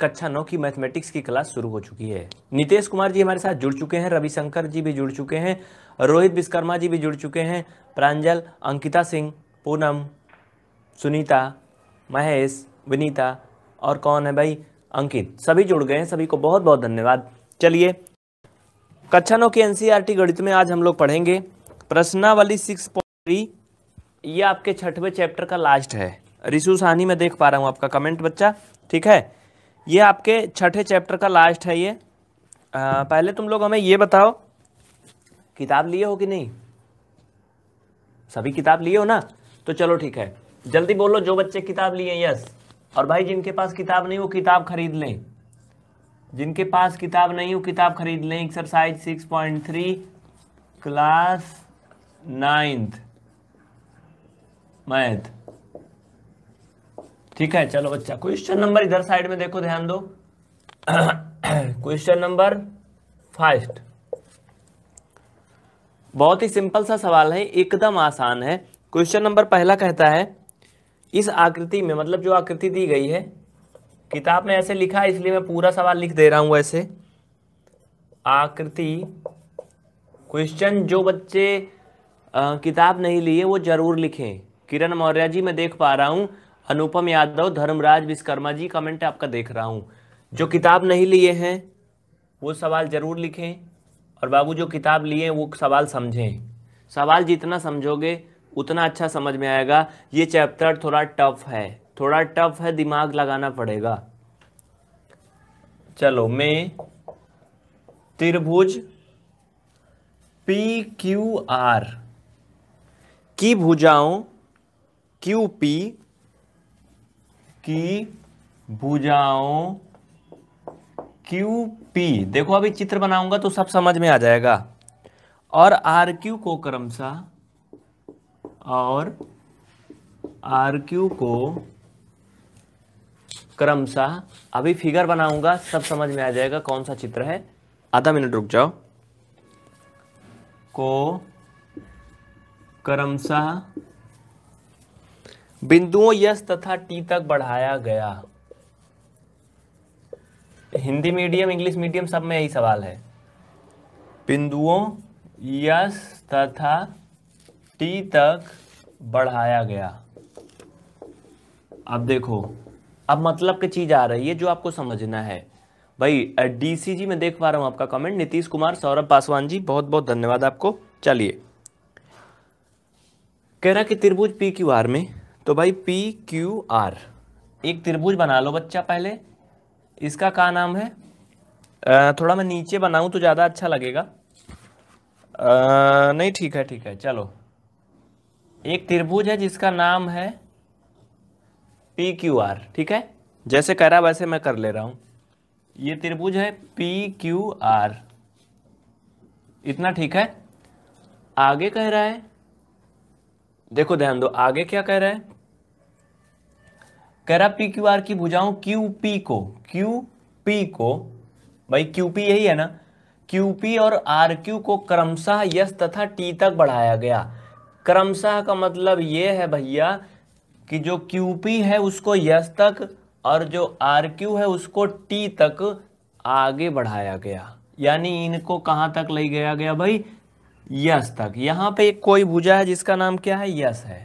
कक्षा नौ की मैथमेटिक्स की क्लास शुरू हो चुकी है नितेश कुमार जी हमारे साथ जुड़ चुके हैं रविशंकर जी भी जुड़ चुके हैं रोहित विश्वकर्मा जी भी जुड़ चुके हैं प्रांजल अंकिता सिंह पूनम सुनीता महेश विनीता और कौन है भाई अंकित सभी जुड़ गए हैं सभी को बहुत बहुत धन्यवाद चलिए कक्षा नौ की एन गणित में आज हम लोग पढ़ेंगे प्रश्नावली सिक्स ये आपके छठवें चैप्टर का लास्ट है रिसू सहानी में देख पा रहा हूँ आपका कमेंट बच्चा ठीक है ये आपके छठे चैप्टर का लास्ट है ये आ, पहले तुम लोग हमें ये बताओ किताब लिए हो कि नहीं सभी किताब लिए हो ना तो चलो ठीक है जल्दी बोलो जो बच्चे किताब लिए यस और भाई जिनके पास किताब नहीं वो किताब खरीद लें जिनके पास किताब नहीं वो किताब खरीद लें exercise six point three class ninth math ठीक है चलो बच्चा क्वेश्चन नंबर इधर साइड में देखो ध्यान दो क्वेश्चन नंबर फर्स्ट बहुत ही सिंपल सा सवाल है एकदम आसान है क्वेश्चन नंबर पहला कहता है इस आकृति में मतलब जो आकृति दी गई है किताब में ऐसे लिखा है इसलिए मैं पूरा सवाल लिख दे रहा हूं ऐसे आकृति क्वेश्चन जो बच्चे आ, किताब नहीं लिए वो जरूर लिखें किरण मौर्य जी मैं देख पा रहा हूं अनुपम यादव धर्मराज विश्वकर्मा जी कमेंट आपका देख रहा हूँ जो किताब नहीं लिए हैं वो सवाल ज़रूर लिखें और बाबू जो किताब लिए वो सवाल समझें सवाल जितना समझोगे उतना अच्छा समझ में आएगा ये चैप्टर थोड़ा टफ है थोड़ा टफ है दिमाग लगाना पड़ेगा चलो मैं त्रिभुज पी क्यू आर की भुजाओं क्यू पी की भुजाओं क्यू पी देखो अभी चित्र बनाऊंगा तो सब समझ में आ जाएगा और आर क्यू को क्रमशः और आर क्यू को क्रमशः अभी फिगर बनाऊंगा सब समझ में आ जाएगा कौन सा चित्र है आधा मिनट रुक जाओ को क्रमशः बिंदुओं यस तथा टी तक बढ़ाया गया हिंदी मीडियम इंग्लिश मीडियम सब में यही सवाल है बिंदुओं यस तथा टी तक बढ़ाया गया अब देखो अब मतलब की चीज आ रही है जो आपको समझना है भाई डीसीजी में देख पा रहा हूं आपका कमेंट नीतीश कुमार सौरभ पासवान जी बहुत बहुत धन्यवाद आपको चलिए कह रहा कि त्रिभुज पी क्यू आर में तो भाई पी क्यू आर एक त्रिभुज बना लो बच्चा पहले इसका क्या नाम है आ, थोड़ा मैं नीचे बनाऊँ तो ज़्यादा अच्छा लगेगा आ, नहीं ठीक है ठीक है चलो एक त्रिभुज है जिसका नाम है पी क्यू आर ठीक है जैसे कह रहा वैसे मैं कर ले रहा हूँ ये त्रिभुज है पी क्यू आर इतना ठीक है आगे कह रहा है देखो ध्यान दो आगे क्या कह रहा है करा पी क्यू आर की भुजाओं क्यू पी को क्यू पी को भाई क्यू पी यही है ना क्यू पी और आर क्यू को क्रमशः यस तथा टी तक बढ़ाया गया क्रमशः का मतलब ये है भैया कि जो क्यू पी है उसको यस तक और जो आर क्यू है उसको टी तक आगे बढ़ाया गया यानी इनको कहाँ तक ले गया गया भाई यस तक यहाँ पे कोई भुजा है जिसका नाम क्या है यस है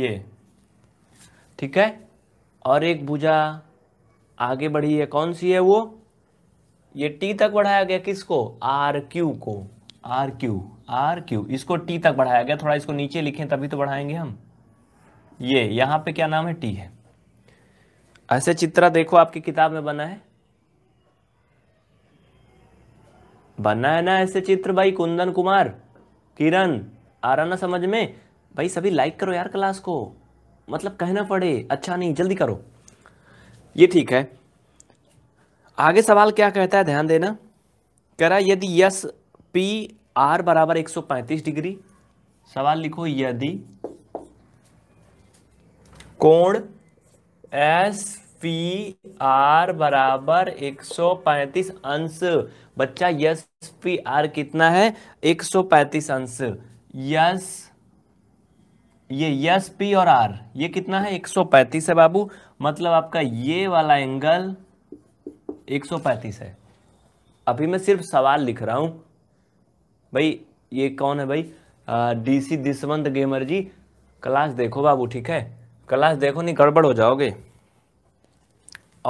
ये ठीक है और एक भुजा आगे बढ़ी है कौन सी है वो ये टी तक बढ़ाया गया किसको आर क्यू को आर क्यू आर क्यू इसको टी तक बढ़ाया गया थोड़ा इसको नीचे लिखें तभी तो बढ़ाएंगे हम ये यहाँ पे क्या नाम है टी है ऐसे चित्रा देखो आपकी किताब में बना है बना है ना ऐसे चित्र भाई कुंदन कुमार किरण आ रहा ना समझ में भाई सभी लाइक करो यार क्लास को मतलब कहना पड़े अच्छा नहीं जल्दी करो ये ठीक है आगे सवाल क्या कहता है ध्यान देना कह रहा है यदि यस पी आर बराबर 135 डिग्री सवाल लिखो यदि कोण एस पी आर बराबर 135 अंश बच्चा यस पी आर कितना है 135 अंश यस ये यस पी और आर ये कितना है 135 है बाबू मतलब आपका ये वाला एंगल 135 है अभी मैं सिर्फ सवाल लिख रहा हूं भाई ये कौन है भाई डी सी दिसवंत गेमर जी क्लास देखो बाबू ठीक है क्लास देखो नहीं गड़बड़ हो जाओगे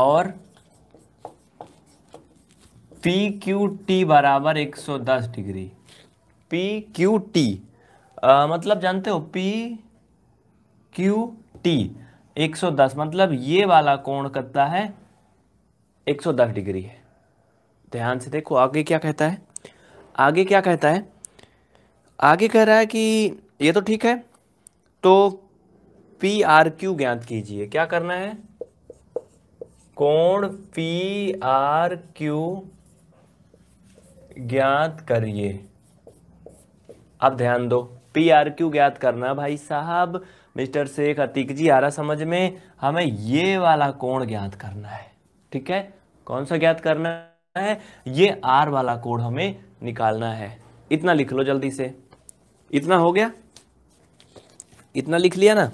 और पी क्यू टी बराबर एक सौ दस डिग्री पी क्यू टी मतलब जानते हो पी क्यू टी दस मतलब ये वाला कोण कितना है 110 डिग्री है ध्यान से देखो आगे क्या कहता है आगे क्या कहता है आगे कह रहा है कि ये तो ठीक है तो पी आर क्यू ज्ञात कीजिए क्या करना है कोण पी आर क्यू ज्ञात करिए अब ध्यान दो पी आर क्यू ज्ञात करना भाई साहब मिस्टर शेख अतीक जी आ रहा समझ में हमें ये वाला कोण ज्ञात करना है ठीक है कौन सा ज्ञात करना है ये आर वाला कोण हमें निकालना है इतना लिख लो जल्दी से इतना हो गया इतना लिख लिया ना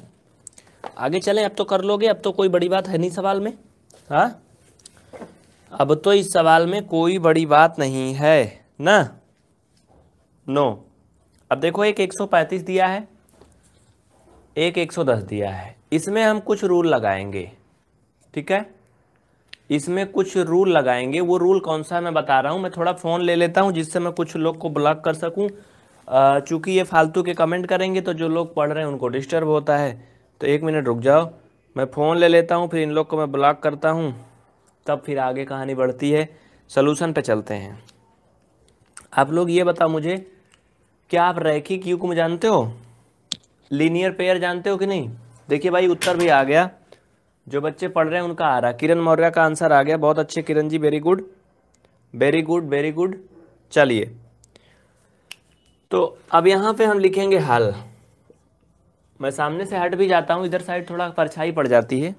आगे चले अब तो कर लोगे अब तो कोई बड़ी बात है नहीं सवाल में हा अब तो इस सवाल में कोई बड़ी बात नहीं है ना नो no. अब देखो एक 135 दिया है एक एक सौ दस दिया है इसमें हम कुछ रूल लगाएंगे ठीक है इसमें कुछ रूल लगाएंगे वो रूल कौन सा मैं बता रहा हूँ मैं थोड़ा फ़ोन ले लेता हूँ जिससे मैं कुछ लोग को ब्लॉक कर सकूँ चूँकि ये फालतू के कमेंट करेंगे तो जो लोग पढ़ रहे हैं उनको डिस्टर्ब होता है तो एक मिनट रुक जाओ मैं फ़ोन ले लेता हूँ फिर इन लोग को मैं ब्लॉक करता हूँ तब फिर आगे कहानी बढ़ती है सलूशन पे चलते हैं आप लोग ये बताओ मुझे क्या आप रैखिक युग्म जानते हो लीनियर पेयर जानते हो कि नहीं देखिए भाई उत्तर भी आ गया जो बच्चे पढ़ रहे हैं उनका आ रहा किरण मौर्य का आंसर आ गया बहुत अच्छे Kiran ji very good very good very good चलिए तो अब यहाँ पे हम लिखेंगे हल मैं सामने से हट भी जाता हूँ इधर साइड थोड़ा परछाई पड़ जाती है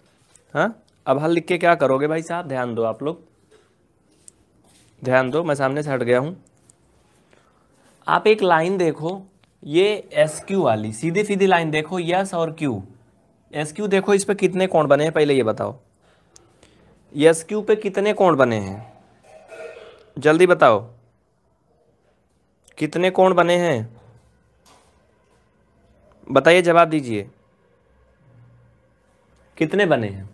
हाँ अब हल लिख के क्या करोगे भाई साहब ध्यान दो आप लोग ध्यान दो मैं सामने से हट गया हूँ आप एक लाइन देखो ये एस क्यू वाली सीधी सीधी लाइन देखो यस और क्यू एस क्यू देखो इस पर कितने कोण बने हैं पहले ये बताओ यस क्यू पे कितने कोण बने हैं जल्दी बताओ कितने कोण बने हैं बताइए जवाब दीजिए कितने बने हैं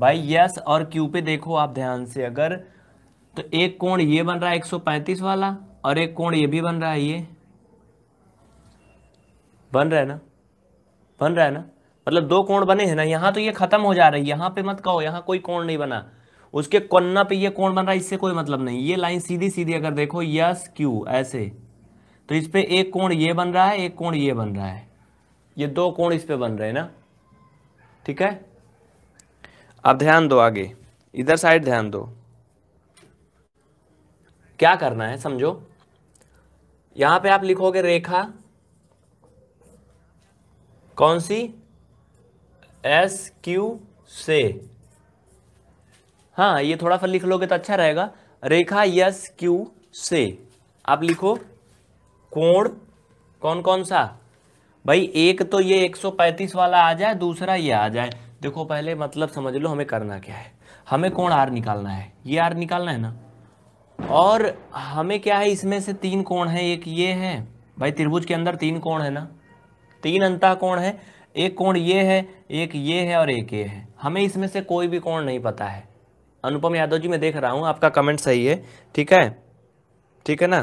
भाई यस और क्यू पे देखो आप ध्यान से अगर तो एक कोण ये बन रहा है 135 वाला और एक कोण ये भी बन रहा है ये बन रहा है ना बन रहा है ना मतलब दो कोण बने हैं ना यहाँ तो ये खत्म हो जा रही है यहाँ पे मत कहो यहाँ कोई कोण नहीं बना उसके कोन्ना पे ये कोण बन रहा है इससे कोई मतलब नहीं ये लाइन सीधी सीधी अगर देखो यस क्यू ऐसे तो इस पर एक कोण ये बन रहा है एक कोण ये बन रहा है ये दो कोण इस पर बन रहे हैं ना ठीक है अब ध्यान दो आगे इधर साइड ध्यान दो क्या करना है समझो यहां पे आप लिखोगे रेखा कौन सी एस क्यू से हाँ ये थोड़ा सा लिख लोगे तो अच्छा रहेगा रेखा यस क्यू से आप लिखो कोण कौन कौन सा भाई एक तो ये 135 वाला आ जाए दूसरा ये आ जाए देखो पहले मतलब समझ लो हमें करना क्या है हमें कोण आर निकालना है ये आर निकालना है ना और हमें क्या है इसमें से तीन कोण है एक ये है भाई त्रिभुज के अंदर तीन कोण है ना तीन अंता कोण है एक कोण ये है एक ये है और एक ये है हमें इसमें से कोई भी कोण नहीं पता है अनुपम यादव जी मैं देख रहा हूँ आपका कमेंट सही है ठीक है ठीक है ना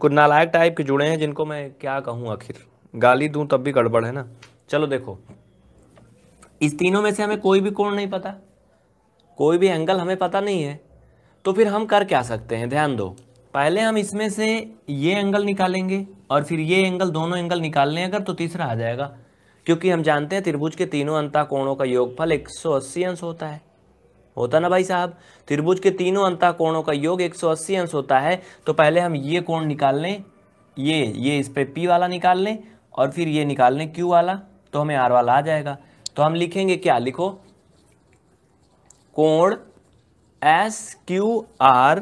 कुछ नालायक टाइप के जुड़े हैं जिनको मैं क्या कहूँ आखिर गाली दूँ तब भी गड़बड़ है ना चलो देखो इस तीनों में से हमें कोई भी कोण नहीं पता कोई भी एंगल हमें पता नहीं है तो फिर हम कर क्या सकते हैं ध्यान दो पहले हम इसमें से ये एंगल निकालेंगे और फिर ये एंगल दोनों एंगल निकाल लें अगर तो तीसरा आ जाएगा क्योंकि हम जानते हैं त्रिभुज के तीनों अंता कोणों का योगफल 180 अंश होता है होता ना भाई साहब त्रिभुज के तीनों अंता कोणों का योग 180 अंश होता है तो पहले हम ये कोण निकाल लें ये ये इस पर पी वाला निकाल लें और फिर ये निकाल लें क्यू वाला तो हमें आर वाला आ जाएगा तो हम लिखेंगे क्या लिखो कोण एस क्यू आर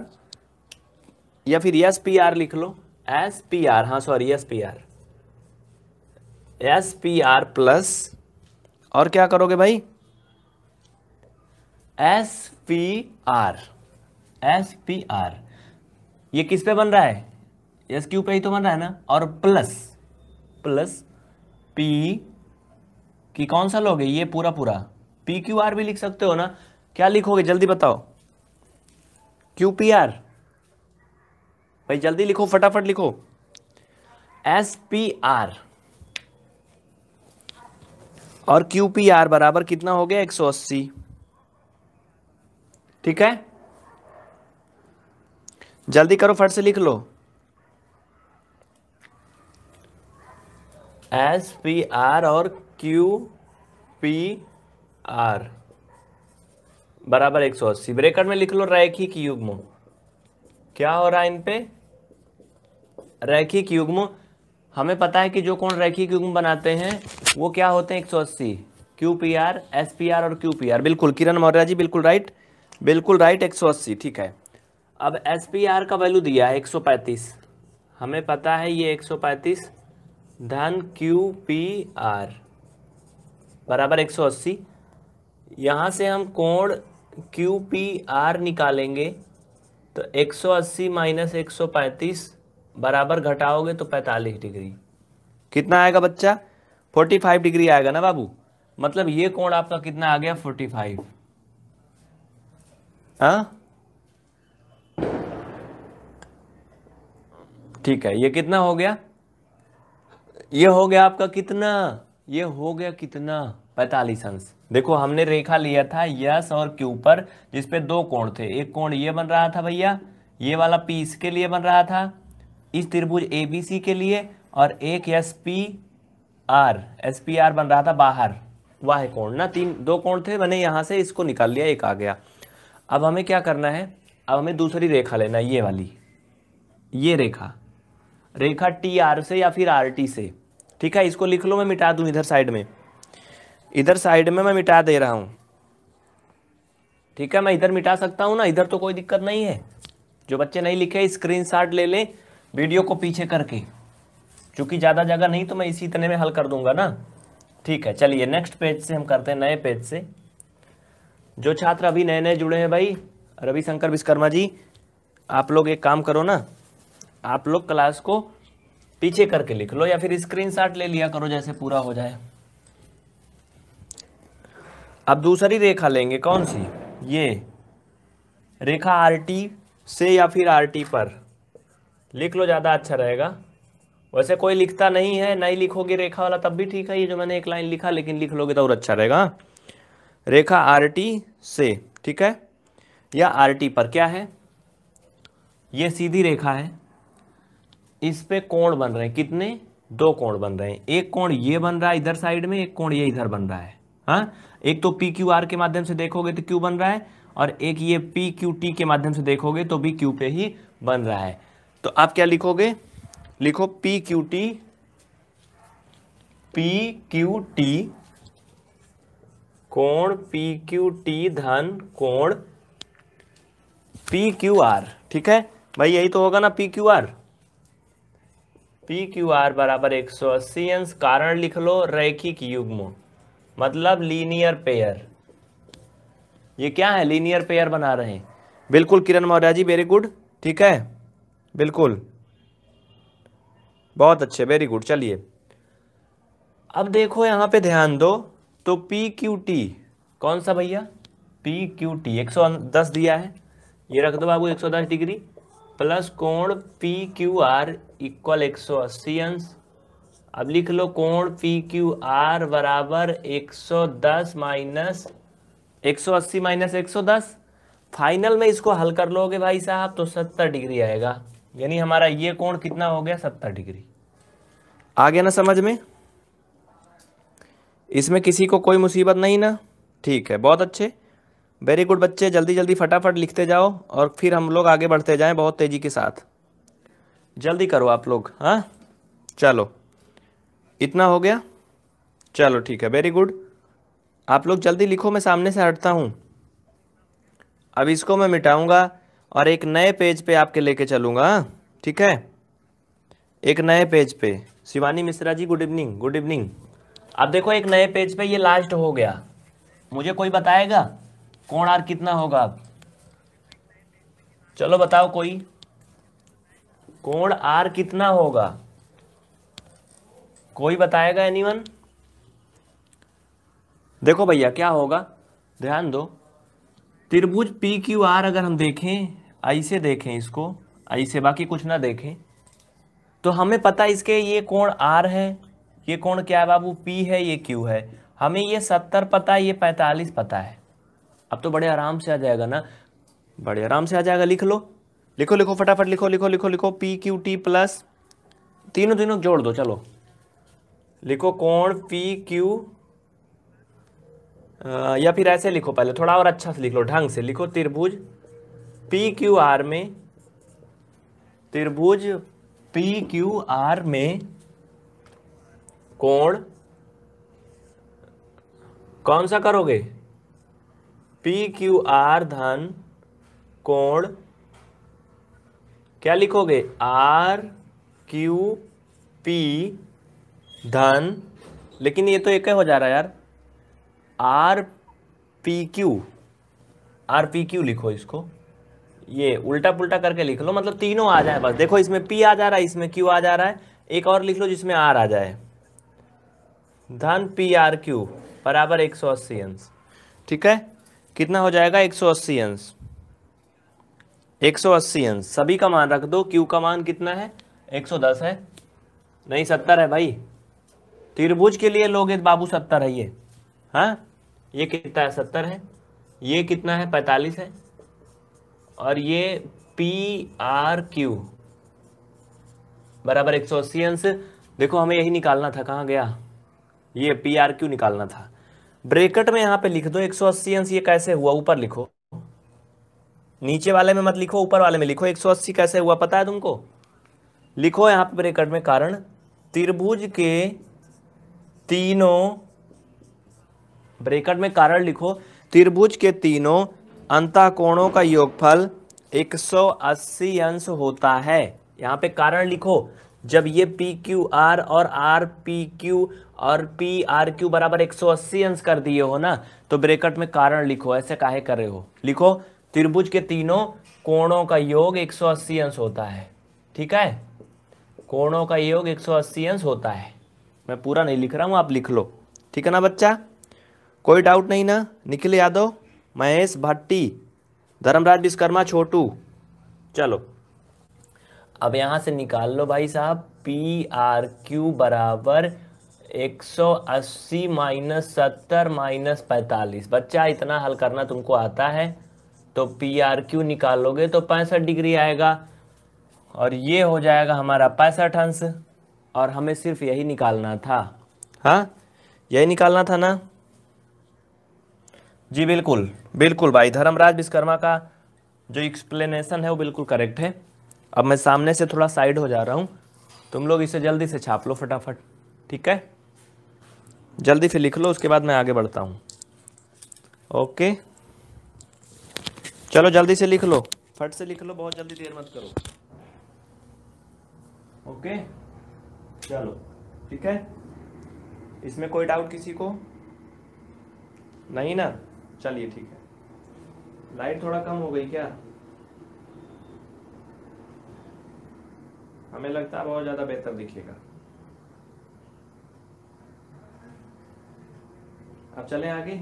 या फिर एस पी आर लिख लो एस पी आर हाँ sorry S P R S P R plus और क्या करोगे भाई S P R S P R ये किस पे बन रहा है एस क्यू पे ही तो बन रहा है ना और प्लस प्लस पी की कौन सा लोगे ये पूरा पूरा पी क्यू आर भी लिख सकते हो ना क्या लिखोगे जल्दी बताओ क्यू पी आर भाई जल्दी लिखो फटाफट लिखो एस पी आर और क्यू पी आर बराबर कितना हो गया एक सौ अस्सी ठीक है जल्दी करो फट से लिख लो एस पी आर और क्यू पी आर बराबर एक सौ अस्सी ब्रेकर में लिख लो रैखिक युग्म क्या हो रहा है इन पे रैखिक युग्म हमें पता है कि जो कोण रैखिक युग्म बनाते हैं वो क्या होते हैं एक सौ अस्सी Q P R S P R और क्यू पी आर बिल्कुल किरण मौर्य जी बिल्कुल राइट बिल्कुल राइट एक सौ अस्सी ठीक है अब एस पी आर का वैल्यू दिया है एक सौ पैंतीस हमें पता है ये एक सौ पैंतीस धन क्यू पी आर बराबर एक सौ अस्सी यहाँ से हम कोण क्यू पी आर निकालेंगे तो एक सौ अस्सी माइनस एक सौ पैंतीस बराबर घटाओगे तो पैंतालीस डिग्री कितना आएगा बच्चा फोर्टी फाइव डिग्री आएगा ना बाबू मतलब ये कोण आपका कितना आ गया फोर्टी फाइव हाँ? ठीक है ये कितना हो गया ये हो गया आपका कितना ये हो गया कितना पैतालीस अंश देखो हमने रेखा लिया था यस और क्यू पर जिसपे दो कोण थे एक कोण ये बन रहा था भैया ये वाला पीस के लिए बन रहा था इस त्रिभुज ए बी सी के लिए और एक S P R S P R बन रहा था बाहर वाह कोण ना तीन दो कोण थे मैंने यहाँ से इसको निकाल लिया एक आ गया अब हमें क्या करना है अब हमें दूसरी रेखा लेना ये वाली ये रेखा रेखा टी आर से या फिर आर टी से ठीक है इसको लिख लो मैं मिटा दूँ इधर साइड में इधर साइड में मैं मिटा दे रहा हूँ ठीक है मैं इधर मिटा सकता हूँ ना इधर तो कोई दिक्कत नहीं है जो बच्चे नहीं लिखे स्क्रीनशॉट ले लें वीडियो को पीछे करके चूंकि ज़्यादा जगह नहीं तो मैं इसी इतने में हल कर दूंगा ना ठीक है चलिए नेक्स्ट पेज से हम करते हैं नए पेज से जो छात्र अभी नए नए जुड़े हैं भाई रविशंकर विश्वकर्मा जी आप लोग एक काम करो ना आप लोग क्लास को पीछे करके लिख लो या फिर स्क्रीनशॉट ले लिया करो जैसे पूरा हो जाए अब दूसरी रेखा लेंगे कौन सी ये रेखा आर टी से या फिर आर टी पर लिख लो ज़्यादा अच्छा रहेगा वैसे कोई लिखता नहीं है नहीं लिखोगे रेखा वाला तब भी ठीक है ये जो मैंने एक लाइन लिखा लेकिन लिख लोगे तो और अच्छा रहेगा रेखा आर टी से ठीक है या आर टी पर क्या है ये सीधी रेखा है इस पे कोण बन रहे हैं कितने दो कोण बन रहे हैं एक कोण ये बन रहा है इधर साइड में एक कोण ये इधर बन रहा है हाँ एक तो पी क्यू आर के माध्यम से देखोगे तो क्यू बन रहा है और एक ये पी क्यू टी के माध्यम से देखोगे तो भी क्यू पे ही बन रहा है तो आप क्या लिखोगे लिखो P Q T P Q T कोण पी क्यू टी धन कोण पी क्यू आर ठीक है भाई यही तो होगा ना P Q R P Q R बराबर एक सौ अस्सी अंश कारण लिख लो रैखिक युग्म मतलब लीनियर पेयर ये क्या है लीनियर पेयर बना रहे हैं बिल्कुल किरण मौर्य जी वेरी गुड ठीक है बिल्कुल बहुत अच्छे वेरी गुड चलिए अब देखो यहाँ पे ध्यान दो तो पी क्यू टी कौन सा भैया पी क्यू टी एक सौ दस दिया है ये रख दो बाबू एक सौ दस डिग्री प्लस कोण पी क्यू आर इक्वल एक सौ अस्सी अंश अब लिख लो कोण पी क्यू आर बराबर एक सौ दस माइनस एक सौ अस्सी माइनस एक सौ दस फाइनल में इसको हल कर लोगे भाई साहब तो सत्तर डिग्री आएगा यानी हमारा ये कोण कितना हो गया सत्तर डिग्री आ गया ना समझ में इसमें किसी को कोई मुसीबत नहीं ना ठीक है बहुत अच्छे वेरी गुड बच्चे जल्दी जल्दी फटाफट लिखते जाओ और फिर हम लोग आगे बढ़ते जाएं बहुत तेज़ी के साथ जल्दी करो आप लोग हाँ चलो इतना हो गया चलो ठीक है वेरी गुड आप लोग जल्दी लिखो मैं सामने से हटता हूँ अब इसको मैं मिटाऊँगा और एक नए पेज पे आपके लेके चलूंगा ठीक है एक नए पेज पे Shivani Mishra ji good evening good evening अब देखो एक नए पेज पे ये लास्ट हो गया मुझे कोई बताएगा कोण आर कितना होगा अब चलो बताओ कोई कोण आर कितना होगा कोई बताएगा एनीवन देखो भैया क्या होगा ध्यान दो त्रिभुज पी क्यू आर अगर हम देखें आई से देखें इसको आई से बाकी कुछ ना देखें तो हमें पता इसके ये कोण आर है ये कोण क्या है बाबू पी है ये क्यू है हमें ये सत्तर पता है ये पैंतालीस पता है अब तो बड़े आराम से आ जाएगा ना बड़े आराम से आ जाएगा लिख लो लिखो लिखो फटाफट लिखो लिखो लिखो लिखो पी क्यू टी प्लस तीनों तीनों जोड़ दो चलो लिखो कोण पी क्यू या फिर ऐसे लिखो पहले थोड़ा और अच्छा से लिख लो ढंग से लिखो त्रिभुज पी क्यू आर में त्रिभुज पी क्यू आर में कोण कौन सा करोगे पी क्यू आर धन कोण क्या लिखोगे आर क्यू पी धन लेकिन ये तो एक ही हो जा रहा है यार R P Q R P Q लिखो इसको ये उल्टा पुल्टा करके लिख लो मतलब तीनों आ जाए बस देखो इसमें पी आ जा रहा है इसमें क्यू आ जा रहा है एक और लिख लो जिसमें आर आ जाए धन पी आर क्यू बराबर एक सौ अस्सी अंश ठीक है कितना हो जाएगा एक सौ अस्सी अंश एक सौ अस्सी अंश सभी का मान रख दो क्यू का मान कितना है एक सौ दस है नहीं सत्तर है भाई त्रिभुज के लिए लोगे बाबू सत्तर है ये हाँ ये कितना है सत्तर है ये कितना है पैंतालीस है और ये पी आर क्यू बराबर एक सौ देखो हमें यही निकालना था कहाँ गया ये पी आर क्यू निकालना था ब्रेकेट में यहाँ पे लिख दो एक सौ अस्सी अंश ये कैसे हुआ ऊपर लिखो नीचे वाले में मत लिखो ऊपर वाले में लिखो एक सौ अस्सी कैसे हुआ पता है तुमको लिखो यहाँ पे ब्रेकेट में कारण त्रिभुज के तीनों ब्रेकेट में कारण लिखो त्रिभुज के तीनों अंता कोणों का योगफल 180 अंश होता है यहाँ पे कारण लिखो जब ये पी क्यू आर और आर पी क्यू और पी आर क्यू बराबर 180 अंश कर दिए हो ना तो ब्रेकट में कारण लिखो ऐसे काहे कर रहे हो लिखो त्रिभुज के तीनों कोणों का योग 180 अंश होता है ठीक है कोणों का योग 180 अंश होता है मैं पूरा नहीं लिख रहा हूँ आप लिख लो ठीक है ना बच्चा कोई डाउट नहीं ना निखिल यादव महेश भट्टी धर्मराज विश्वकर्मा छोटू चलो अब यहाँ से निकाल लो भाई साहब पी आर क्यू बराबर 180 माइनस सत्तर माइनस पैंतालीस बच्चा इतना हल करना तुमको आता है तो पी आर क्यू निकालोगे तो पैंसठ डिग्री आएगा और ये हो जाएगा हमारा पैंसठ अंश और हमें सिर्फ यही निकालना था हाँ यही निकालना था ना जी बिल्कुल बिल्कुल भाई धर्मराज विश्वकर्मा का जो एक्सप्लेनेशन है वो बिल्कुल करेक्ट है अब मैं सामने से थोड़ा साइड हो जा रहा हूँ तुम लोग इसे जल्दी से छाप लो फटाफट ठीक है जल्दी से लिख लो उसके बाद मैं आगे बढ़ता हूँ ओके चलो जल्दी से लिख लो फट से लिख लो बहुत जल्दी देर मत करो ओके चलो ठीक है इसमें कोई डाउट किसी को नहीं ना चलिए ठीक है लाइट थोड़ा कम हो गई क्या हमें लगता है बहुत ज़्यादा बेहतर दिखेगा अब चलें आगे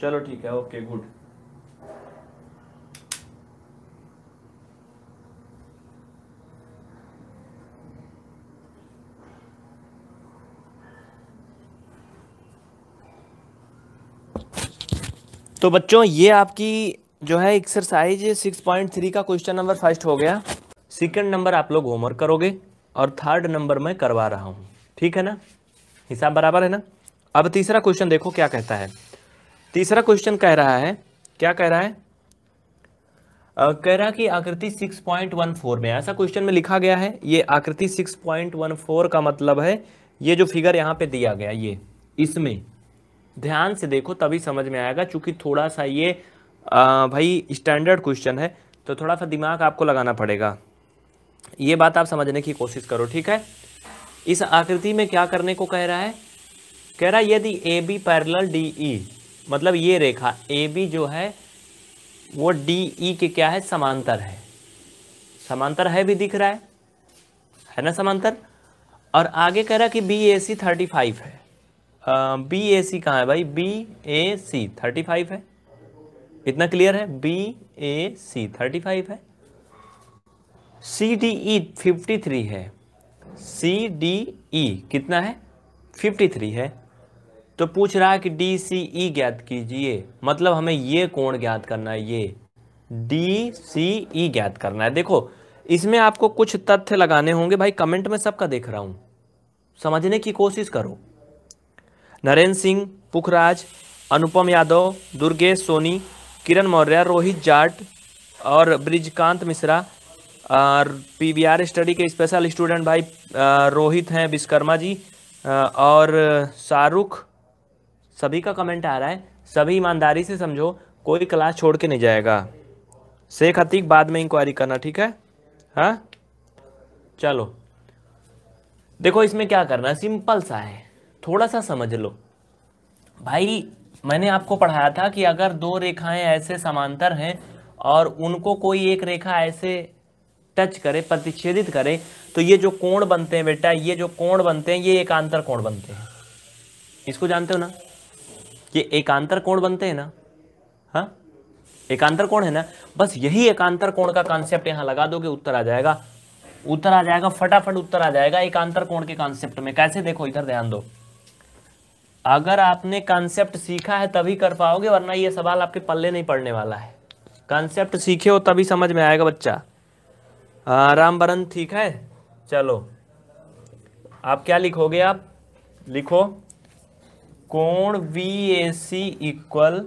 चलो ठीक है ओके गुड तो बच्चों ये आपकी जो है एक्सरसाइज 6.3 का क्वेश्चन नंबर फर्स्ट हो गया सेकंड नंबर आप लोग होमवर्क करोगे और थर्ड नंबर मैं करवा रहा हूँ ठीक है ना हिसाब बराबर है ना अब तीसरा क्वेश्चन देखो क्या कहता है तीसरा क्वेश्चन कह रहा है क्या कह रहा है आ, कह रहा कि आकृति 6.14 में ऐसा क्वेश्चन में लिखा गया है ये आकृति 6.14 का मतलब है ये जो फिगर यहाँ पे दिया गया ये इसमें ध्यान से देखो तभी समझ में आएगा चूंकि थोड़ा सा ये आ, भाई स्टैंडर्ड क्वेश्चन है तो थोड़ा सा दिमाग आपको लगाना पड़ेगा ये बात आप समझने की कोशिश करो ठीक है इस आकृति में क्या करने को कह रहा है कह रहा है यदि A B parallel D E मतलब ये रेखा ए बी जो है वो डी ई e के क्या है समांतर है समांतर है भी दिख रहा है है ना समांतर और आगे कह रहा कि B A C thirty five है बी ए सी कहाँ है भाई B A C thirty five है इतना क्लियर है B A C thirty five है C D E fifty three है सी डी ई कितना है फिफ्टी थ्री है तो पूछ रहा है कि डी सी ई ज्ञात कीजिए मतलब हमें ये कोण ज्ञात करना है ये डी सी ई ज्ञात करना है देखो इसमें आपको कुछ तथ्य लगाने होंगे भाई कमेंट में सबका देख रहा हूँ समझने की कोशिश करो नरेंद्र सिंह पुखराज अनुपम यादव दुर्गेश सोनी किरण मौर्य रोहित जाट और ब्रिजकांत मिश्रा और पी आर स्टडी के स्पेशल स्टूडेंट भाई रोहित हैं विश्वकर्मा जी और शाहरुख सभी का कमेंट आ रहा है सभी ईमानदारी से समझो कोई क्लास छोड़ के नहीं जाएगा शेख हतीक बाद में इंक्वायरी करना ठीक है हाँ चलो देखो इसमें क्या करना है सिंपल सा है थोड़ा सा समझ लो भाई मैंने आपको पढ़ाया था कि अगर दो रेखाएं ऐसे समांतर हैं और उनको कोई एक रेखा ऐसे टच करे प्रतिच्छेदित करे तो ये जो कोण बनते हैं बेटा ये जो कोण बनते हैं ये एकांतर कोण बनते हैं इसको जानते हो ना ये एकांतर कोण बनते हैं ना हाँ एकांतर कोण है ना बस यही एकांतर कोण का कॉन्सेप्ट यहां लगा दोगे उत्तर आ जाएगा उत्तर आ जाएगा फटाफट उत्तर आ जाएगा एकांतर कोण के कॉन्सेप्ट में कैसे देखो इधर ध्यान दो अगर आपने कॉन्सेप्ट सीखा है तभी कर पाओगे वरना ये सवाल आपके पल्ले नहीं पड़ने वाला है कॉन्सेप्ट सीखे हो तभी समझ में आएगा बच्चा रामबरन राम बरन ठीक है चलो आप क्या लिखोगे आप लिखो कोण वी ए सी इक्वल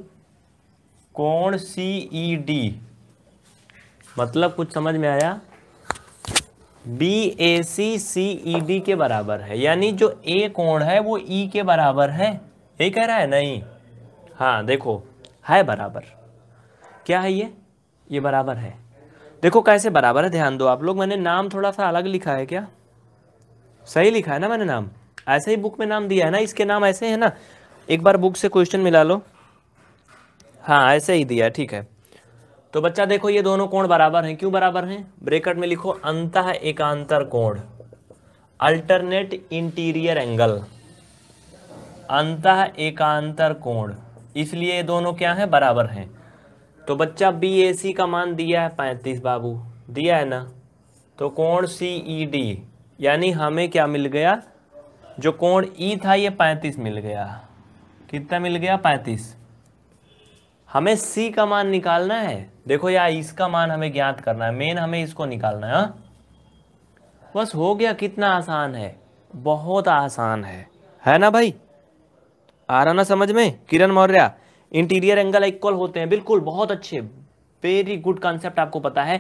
कोण सी ई डी मतलब कुछ समझ में आया B A C C E D के बराबर है यानी जो ए कोण है वो ई e के बराबर है यही कह रहा है नहीं हाँ देखो है बराबर क्या है ये ये बराबर है देखो कैसे बराबर है ध्यान दो आप लोग मैंने नाम थोड़ा सा अलग लिखा है क्या सही लिखा है ना मैंने नाम ऐसे ही बुक में नाम दिया है ना इसके नाम ऐसे है ना एक बार बुक से क्वेश्चन मिला लो हाँ ऐसे ही दिया ठीक है तो बच्चा देखो ये दोनों कोण बराबर हैं क्यों बराबर हैं ब्रेकेट में लिखो अंत एकांतर कोण अल्टरनेट इंटीरियर एंगल अंत एकांतर कोण इसलिए ये दोनों क्या हैं बराबर हैं तो बच्चा बी ए सी का मान दिया है पैंतीस बाबू दिया है ना तो कोण सी ई डी यानी हमें क्या मिल गया जो कोण ई e था ये पैंतीस मिल गया कितना मिल गया पैंतीस हमें सी का मान निकालना है देखो या इसका मान हमें ज्ञात करना है मेन हमें इसको निकालना है हाँ। बस हो गया कितना आसान है बहुत आसान है है ना भाई आ रहा ना समझ में Kiran Maurya interior angle equal होते हैं बिल्कुल बहुत अच्छे वेरी गुड कॉन्सेप्ट आपको पता है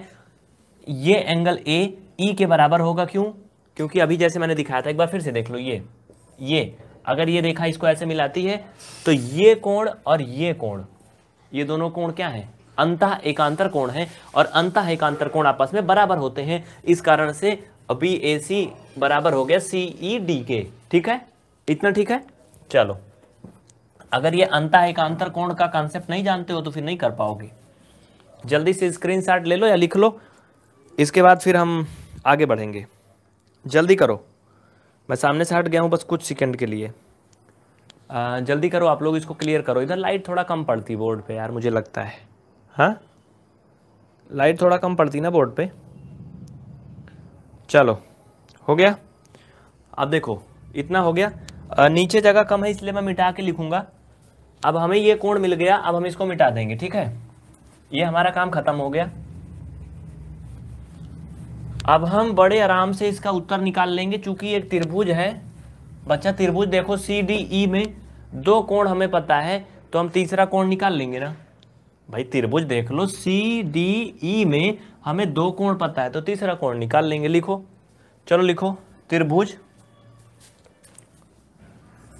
ये एंगल ए ई के बराबर होगा क्यों क्योंकि अभी जैसे मैंने दिखाया था एक बार फिर से देख लो ये ये अगर ये रेखा इसको ऐसे मिलाती है तो ये कोण और ये कोण ये दोनों कोण क्या है अंत एकांतर कोण है और अंत एकांतर कोण आपस में बराबर होते हैं इस कारण से बी ए सी बराबर हो गया सी ई डी के ठीक है इतना ठीक है चलो अगर ये अंत एकांतर कोण का कॉन्सेप्ट नहीं जानते हो तो फिर नहीं कर पाओगे जल्दी से स्क्रीनशॉट ले लो या लिख लो इसके बाद फिर हम आगे बढ़ेंगे जल्दी करो मैं सामने से हट गया हूँ बस कुछ सेकंड के लिए जल्दी करो आप लोग इसको क्लियर करो इधर लाइट थोड़ा कम पड़ती बोर्ड पे यार मुझे लगता है हाँ लाइट थोड़ा कम पड़ती ना बोर्ड पे चलो हो गया अब देखो इतना हो गया नीचे जगह कम है इसलिए मैं मिटा के लिखूंगा अब हमें ये कोण मिल गया अब हम इसको मिटा देंगे ठीक है ये हमारा काम खत्म हो गया अब हम बड़े आराम से इसका उत्तर निकाल लेंगे चूंकि एक त्रिभुज है बच्चा त्रिभुज देखो सी डी ई में दो कोण हमें पता है तो हम तीसरा कोण निकाल लेंगे ना भाई त्रिभुज देख लो सी डी ई में हमें दो कोण पता है तो तीसरा कोण निकाल लेंगे लिखो चलो लिखो त्रिभुज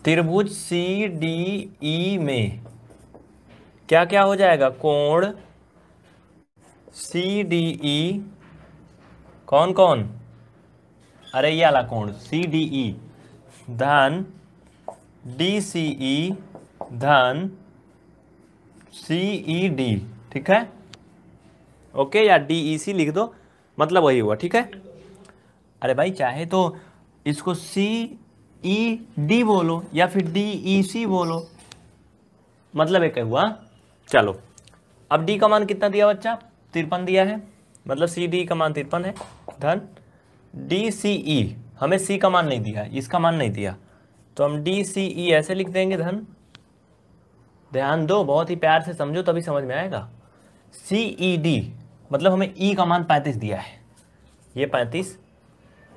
त्रिभुज सी डी ई में क्या क्या हो जाएगा कोण सी डी ई e। कौन कौन अरे ये वाला कोण सी डी ई धन डी सी ई धन सी ई डी ठीक है ओके या डी ई सी लिख दो मतलब वही हुआ ठीक है अरे भाई चाहे तो इसको सी ई डी बोलो या फिर डी ई सी बोलो मतलब एक हुआ चलो अब डी का मान कितना दिया बच्चा तिरपन दिया है मतलब सी डी का मान तिरपन है धन डी सी ई हमें सी का मान नहीं दिया इसका मान नहीं दिया तो हम डी सी ई ऐसे लिख देंगे धन ध्यान दो बहुत ही प्यार से समझो तभी समझ में आएगा सी ई डी मतलब हमें ई e का मान पैंतीस दिया है ये पैंतीस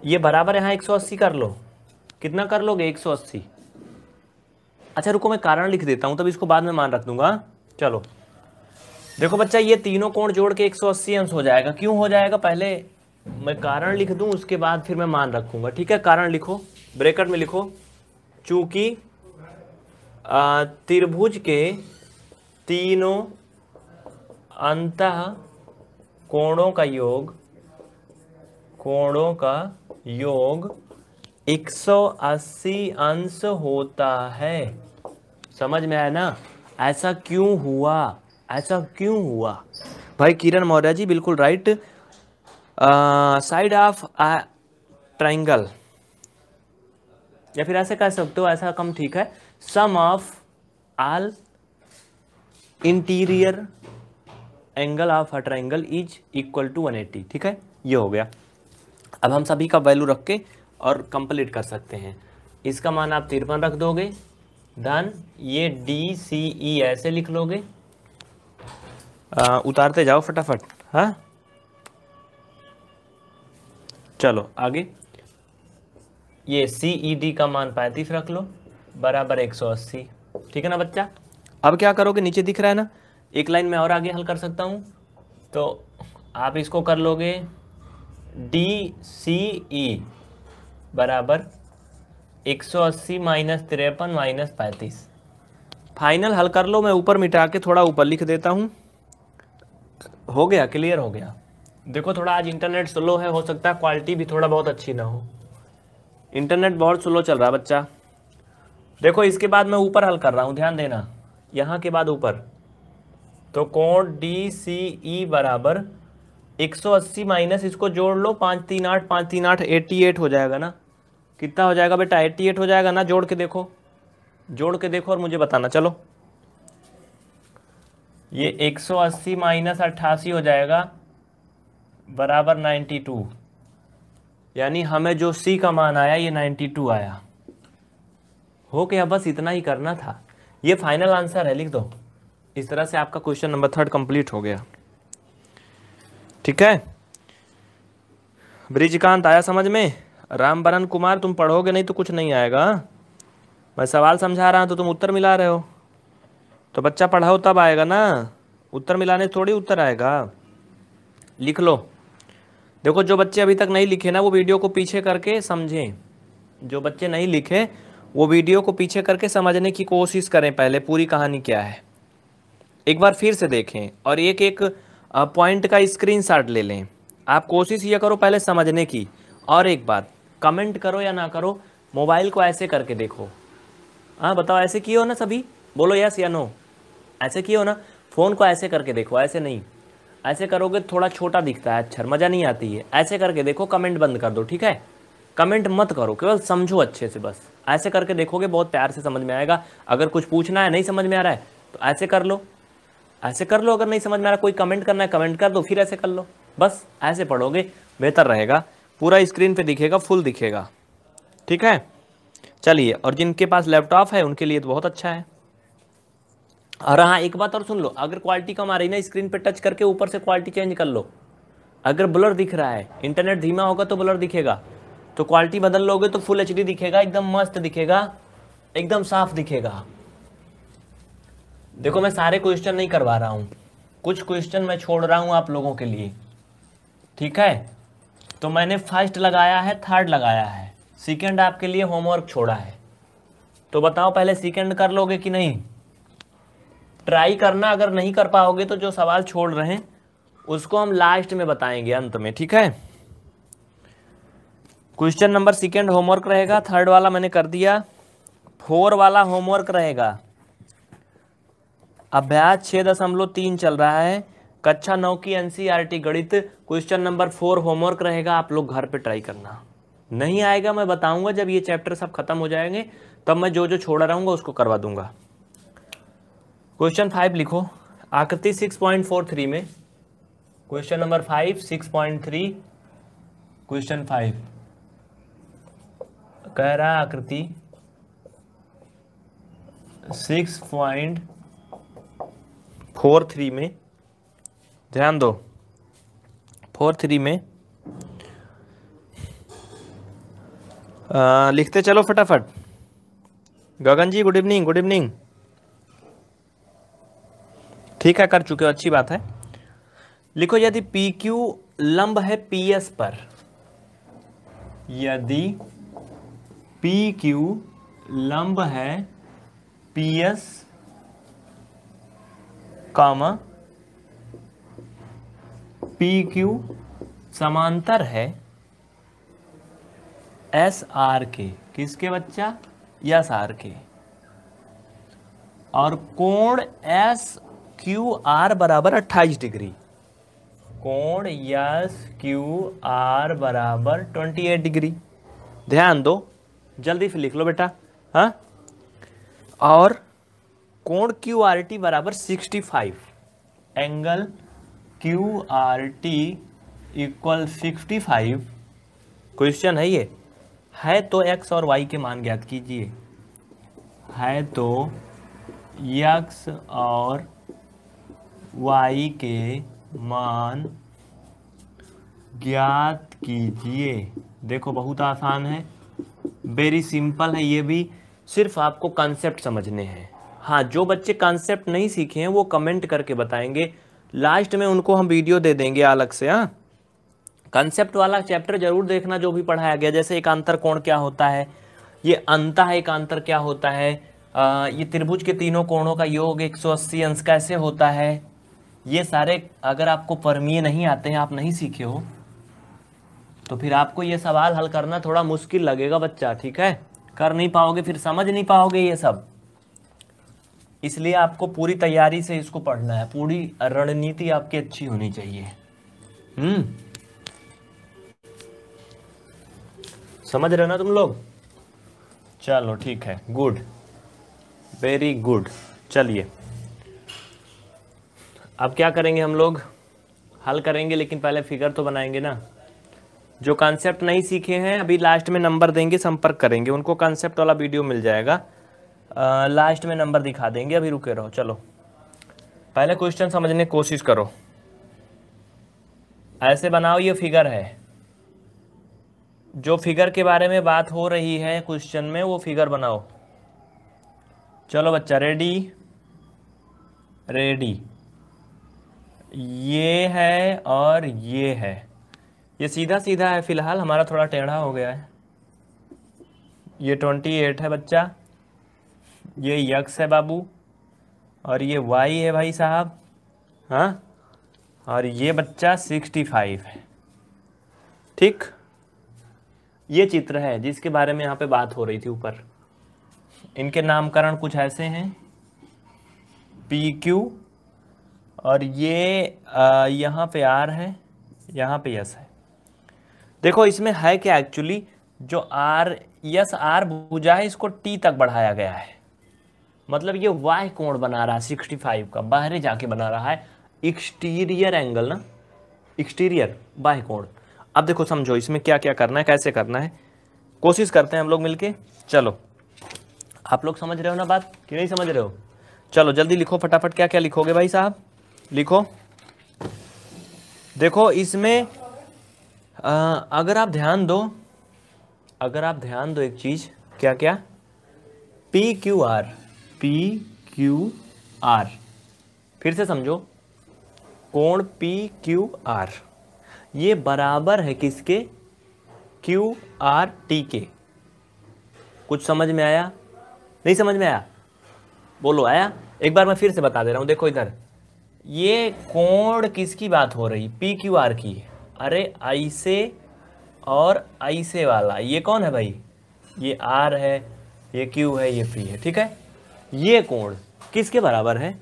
ये बराबर यहाँ एक सौ अस्सी कर लो कितना कर लोगे एक सौ अस्सी अच्छा रुको मैं कारण लिख देता हूँ तब इसको बाद में मान रख दूंगा चलो देखो बच्चा ये तीनों कोण जोड़ के एक सौ अस्सी अंश हो जाएगा क्यों हो जाएगा पहले मैं कारण लिख दूँ उसके बाद फिर मैं मान रखूँगा ठीक है कारण लिखो ब्रेकट में लिखो चूंकि त्रिभुज के तीनों अंत कोणों का योग कोणों का योग 180 अंश होता है समझ में आया ना ऐसा क्यों हुआ ऐसा क्यों हुआ भाई किरण मौर्य जी बिल्कुल राइट साइड ऑफ ट्राइंगल या फिर ऐसे कह सकते हो ऐसा कम ठीक है sum of all interior angle of a triangle is equal to 180 ठीक है ये हो गया अब हम सभी का वैल्यू रख के और कंप्लीट कर सकते हैं इसका मान आप तिरपन रख दोगे धन ये डी सी ई ऐसे लिख लोगे आ, उतारते जाओ फटाफट हाँ चलो आगे ये सी ई डी का मान पैंतीस रख लो बराबर एक सौ अस्सी ठीक है ना बच्चा अब क्या करोगे नीचे दिख रहा है ना एक लाइन में और आगे हल कर सकता हूँ तो आप इसको कर लोगे डी सी ई बराबर एक सौ अस्सी माइनस तिरपन माइनस पैंतीस फाइनल हल कर लो मैं ऊपर मिटा के थोड़ा ऊपर लिख देता हूँ हो गया क्लियर हो गया देखो थोड़ा आज इंटरनेट स्लो है हो सकता है क्वालिटी भी थोड़ा बहुत अच्छी ना हो इंटरनेट बहुत स्लो चल रहा है बच्चा देखो इसके बाद मैं ऊपर हल कर रहा हूँ ध्यान देना यहाँ के बाद ऊपर तो कोण डी सी ई बराबर 180 माइनस इसको जोड़ लो पाँच तीन आठ पाँच तीन आठ एट्टी एट हो जाएगा ना कितना हो जाएगा बेटा एट्टी एट हो जाएगा ना जोड़ के देखो जोड़ के देखो और मुझे बताना चलो ये 180 माइनस अट्ठासी हो जाएगा बराबर 92 यानी हमें जो सी का मान आया ये 92 आया हो गया बस इतना ही करना था ये फाइनल आंसर है लिख दो इस तरह से आपका क्वेश्चन नंबर थर्ड कंप्लीट हो गया ठीक है ब्रिजकांत आया समझ में बरन कुमार तुम पढ़ोगे नहीं तो कुछ नहीं आएगा मैं सवाल समझा रहा हूँ तो तुम उत्तर मिला रहे हो तो बच्चा पढ़ाओ तब आएगा ना उत्तर मिलाने थोड़ी उत्तर आएगा लिख लो देखो जो बच्चे अभी तक नहीं लिखे ना वो वीडियो को पीछे करके समझें जो बच्चे नहीं लिखे वो वीडियो को पीछे करके समझने की कोशिश करें पहले पूरी कहानी क्या है एक बार फिर से देखें और एक एक पॉइंट का स्क्रीन ले लें आप कोशिश ये करो पहले समझने की और एक बात कमेंट करो या ना करो मोबाइल को ऐसे करके देखो हाँ बताओ ऐसे किए हो ना सभी बोलो यस या नो ऐसे किए हो ना फ़ोन को ऐसे करके देखो ऐसे नहीं ऐसे करोगे तो थोड़ा छोटा दिखता है अक्षर अच्छा, मज़ा नहीं आती है ऐसे करके देखो कमेंट बंद कर दो ठीक है कमेंट मत करो केवल समझो अच्छे से बस ऐसे करके देखोगे बहुत प्यार से समझ में आएगा अगर कुछ पूछना है नहीं समझ में आ रहा है तो ऐसे कर लो ऐसे कर लो अगर नहीं समझ में आ रहा कोई कमेंट करना है कमेंट कर दो फिर ऐसे कर लो बस ऐसे पढ़ोगे बेहतर रहेगा पूरा स्क्रीन पे दिखेगा फुल दिखेगा ठीक है चलिए और जिनके पास लैपटॉप है उनके लिए तो बहुत अच्छा है और हाँ एक बात और सुन लो अगर क्वालिटी कम आ रही ना स्क्रीन पे टच करके ऊपर से क्वालिटी चेंज कर लो अगर ब्लर दिख रहा है इंटरनेट धीमा होगा तो ब्लर दिखेगा तो क्वालिटी बदल लोगे तो फुल एच दिखेगा एकदम मस्त दिखेगा एकदम साफ दिखेगा देखो मैं सारे क्वेश्चन नहीं करवा रहा हूँ कुछ क्वेश्चन मैं छोड़ रहा हूँ आप लोगों के लिए ठीक है तो मैंने फर्स्ट लगाया है थर्ड लगाया है सेकेंड आपके लिए होमवर्क छोड़ा है तो बताओ पहले सेकेंड कर लोगे कि नहीं ट्राई करना अगर नहीं कर पाओगे तो जो सवाल छोड़ रहे हैं उसको हम लास्ट में बताएंगे अंत में ठीक है क्वेश्चन नंबर सेकेंड होमवर्क रहेगा थर्ड वाला मैंने कर दिया फोर वाला होमवर्क रहेगा अभ्यास छः दशमलव तीन चल रहा है कक्षा नौ की एनसीईआरटी e गणित क्वेश्चन नंबर फोर होमवर्क रहेगा आप लोग घर पे ट्राई करना नहीं आएगा मैं बताऊंगा जब ये चैप्टर सब खत्म हो जाएंगे तब मैं जो जो छोड़ा रहूंगा उसको करवा दूंगा क्वेश्चन फाइव लिखो आकृति सिक्स पॉइंट फोर थ्री में question number five six point three question five कह रहा आकृति सिक्स पॉइंट फोर थ्री में ध्यान दो फोर थ्री में आ, लिखते चलो फटाफट Gagan ji good evening good evening ठीक है कर चुके हो अच्छी बात है लिखो यदि पी क्यू लंब है पी एस पर यदि पी क्यू लंब है P S comma P Q समांतर है एस आर के किसके बच्चा यस आर के और कोण एस क्यू आर बराबर अट्ठाईस डिग्री कोण यस क्यू आर बराबर ट्वेंटी एट डिग्री ध्यान दो जल्दी से लिख लो बेटा हाँ और कोण क्यू आर टी बराबर sixty five angle Q R T equal sixty five question है ये है तो एक्स और वाई के मान ज्ञात कीजिए है तो यक्स और वाई के मान ज्ञात कीजिए देखो बहुत आसान है वेरी सिंपल है ये भी सिर्फ आपको कॉन्सेप्ट समझने हैं हाँ जो बच्चे कॉन्सेप्ट नहीं सीखे हैं वो कमेंट करके बताएंगे लास्ट में उनको हम वीडियो दे देंगे अलग से हाँ कंसेप्ट वाला चैप्टर जरूर देखना जो भी पढ़ाया गया जैसे एक अंतर कोण क्या होता है ये अंत है एक अंतर क्या होता है आ, ये त्रिभुज के तीनों कोणों का योग 180 अंश कैसे होता है ये सारे अगर आपको परमीय नहीं आते हैं आप नहीं सीखे हो तो फिर आपको ये सवाल हल करना थोड़ा मुश्किल लगेगा बच्चा ठीक है कर नहीं पाओगे फिर समझ नहीं पाओगे ये सब इसलिए आपको पूरी तैयारी से इसको पढ़ना है पूरी रणनीति आपकी अच्छी होनी चाहिए हम्म समझ रहे ना तुम लोग चलो ठीक है गुड वेरी गुड चलिए अब क्या करेंगे हम लोग हल करेंगे लेकिन पहले फिगर तो बनाएंगे ना जो कॉन्सेप्ट नहीं सीखे हैं अभी लास्ट में नंबर देंगे संपर्क करेंगे उनको कॉन्सेप्ट वाला वीडियो मिल जाएगा लास्ट में नंबर दिखा देंगे अभी रुके रहो चलो पहले क्वेश्चन समझने की कोशिश करो ऐसे बनाओ ये फिगर है जो फिगर के बारे में बात हो रही है क्वेश्चन में वो फिगर बनाओ चलो बच्चा रेडी रेडी ये है और ये है ये सीधा सीधा है फिलहाल हमारा थोड़ा टेढ़ा हो गया है ये ट्वेंटी एट है बच्चा ये यक्स है बाबू और ये वाई है भाई साहब हाँ और ये बच्चा सिक्सटी फाइव है ठीक ये चित्र है जिसके बारे में यहाँ पे बात हो रही थी ऊपर इनके नामकरण कुछ ऐसे हैं पी क्यू और ये यहाँ पे आर है यहाँ पे यस है देखो इसमें है क्या एक्चुअली जो आर यस आर भुजा है इसको टी तक बढ़ाया गया है मतलब ये वाई कोण बना रहा है सिक्सटी फाइव का बाहरे जाके बना रहा है एक्सटीरियर एंगल ना एक्सटीरियर बाह्य कोण अब देखो समझो इसमें क्या क्या करना है कैसे करना है कोशिश करते हैं हम लोग मिलके चलो आप लोग समझ रहे हो ना बात कि नहीं समझ रहे हो चलो जल्दी लिखो फटाफट क्या क्या लिखोगे भाई साहब लिखो देखो इसमें आ, अगर आप ध्यान दो अगर आप ध्यान दो एक चीज़ क्या क्या P Q R P Q R फिर से समझो कोण पी क्यू आर ये बराबर है किसके क्यू आर टी के कुछ समझ में आया नहीं समझ में आया बोलो आया एक बार मैं फिर से बता दे रहा हूं देखो इधर ये कोण किसकी बात हो रही पी क्यू आर की अरे आई से और आई से वाला ये कौन है भाई ये आर है ये क्यू है ये पी है ठीक है ये कोण किसके बराबर है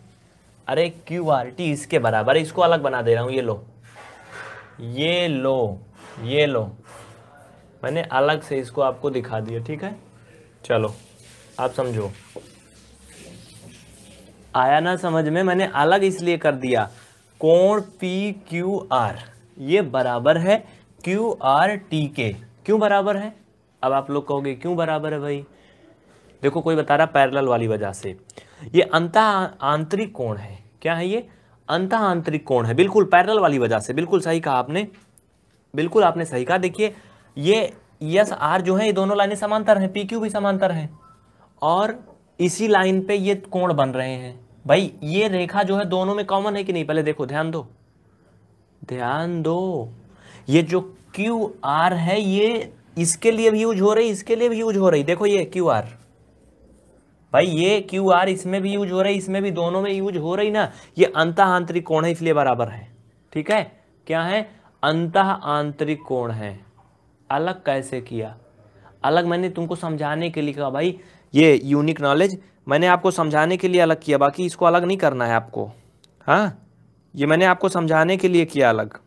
अरे क्यू आर टी इसके बराबर इसको अलग बना दे रहा हूँ ये लो ये लो ये लो मैंने अलग से इसको आपको दिखा दिया ठीक है चलो आप समझो आया ना समझ में मैंने अलग इसलिए कर दिया कोण पी क्यू आर ये बराबर है क्यू आर टी के क्यों बराबर है अब आप लोग कहोगे क्यों बराबर है भाई देखो कोई बता रहा पैरेलल वाली वजह से ये अंत आंतरिक कोण है क्या है ये अंत आंतरिक कोण है बिल्कुल पैरेलल वाली वजह से बिल्कुल सही कहा आपने बिल्कुल आपने सही कहा देखिए ये यस आर जो है ये दोनों लाइनें समांतर हैं पी क्यू भी समांतर हैं और इसी लाइन पे ये कोण बन रहे हैं भाई ये रेखा जो है दोनों में कॉमन है कि नहीं पहले देखो ध्यान दो ध्यान दो ये जो क्यू आर है ये इसके लिए भी यूज हो रही इसके लिए भी यूज हो रही देखो ये क्यू आर भाई ये क्यू आर इसमें भी यूज हो रही इसमें भी दोनों में यूज हो रही ना ये अंत आंतरिक कोण है इसलिए बराबर है ठीक है क्या है अंत आंतरिक कोण है अलग कैसे किया अलग मैंने तुमको समझाने के लिए कहा भाई ये यूनिक नॉलेज मैंने आपको समझाने के लिए अलग किया बाकी इसको अलग नहीं करना है आपको हाँ ये मैंने आपको समझाने के लिए किया अलग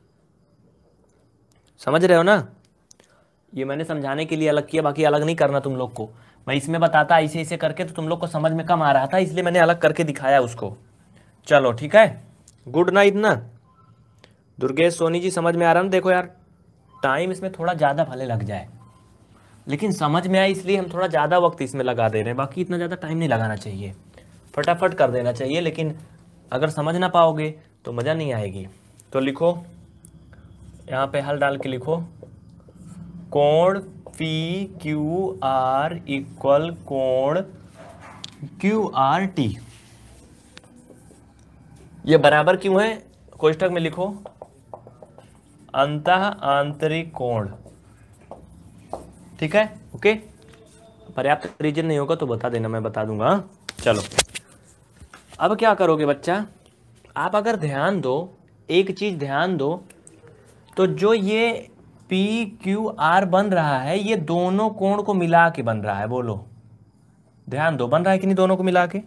समझ रहे हो ना ये मैंने समझाने के लिए अलग किया बाकी अलग नहीं करना तुम लोग को मैं इसमें बताता ऐसे ऐसे करके तो तुम लोग को समझ में कम आ रहा था इसलिए मैंने अलग करके दिखाया उसको चलो ठीक है गुड नाइट ना दुर्गेश सोनी जी समझ में आ रहा ना देखो यार टाइम इसमें थोड़ा ज़्यादा भले लग जाए लेकिन समझ में आए इसलिए हम थोड़ा ज़्यादा वक्त इसमें लगा दे रहे हैं बाकी इतना ज़्यादा टाइम नहीं लगाना चाहिए फटाफट कर देना चाहिए लेकिन अगर समझ ना पाओगे तो मज़ा नहीं आएगी तो लिखो यहाँ पे हल डाल के लिखो कोण पी क्यू आर इक्वल कोण क्यू आर टी ये बराबर क्यों है कोष्टक में लिखो अंत आंतरिक कोण ठीक है ओके पर्याप्त रीजन नहीं होगा तो बता देना मैं बता दूंगा हाँ? चलो अब क्या करोगे बच्चा आप अगर ध्यान दो एक चीज़ ध्यान दो तो जो ये पी क्यू आर बन रहा है ये दोनों कोण को मिला के बन रहा है बोलो ध्यान दो बन रहा है कि नहीं दोनों को मिला के